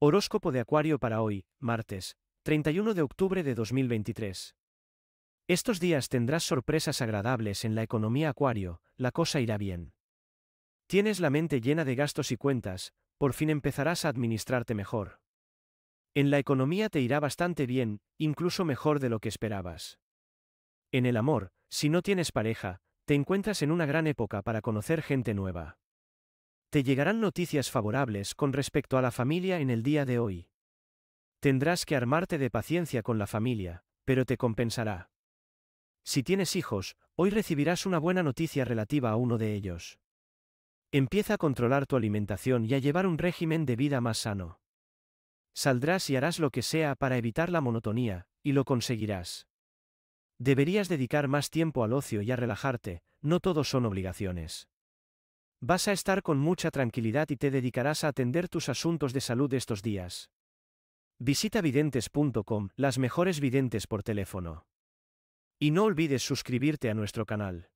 Horóscopo de Acuario para hoy, martes, 31 de octubre de 2023. Estos días tendrás sorpresas agradables en la economía Acuario, la cosa irá bien. Tienes la mente llena de gastos y cuentas, por fin empezarás a administrarte mejor. En la economía te irá bastante bien, incluso mejor de lo que esperabas. En el amor, si no tienes pareja, te encuentras en una gran época para conocer gente nueva. Te llegarán noticias favorables con respecto a la familia en el día de hoy. Tendrás que armarte de paciencia con la familia, pero te compensará. Si tienes hijos, hoy recibirás una buena noticia relativa a uno de ellos. Empieza a controlar tu alimentación y a llevar un régimen de vida más sano. Saldrás y harás lo que sea para evitar la monotonía, y lo conseguirás. Deberías dedicar más tiempo al ocio y a relajarte, no todos son obligaciones. Vas a estar con mucha tranquilidad y te dedicarás a atender tus asuntos de salud estos días. Visita videntes.com, las mejores videntes por teléfono. Y no olvides suscribirte a nuestro canal.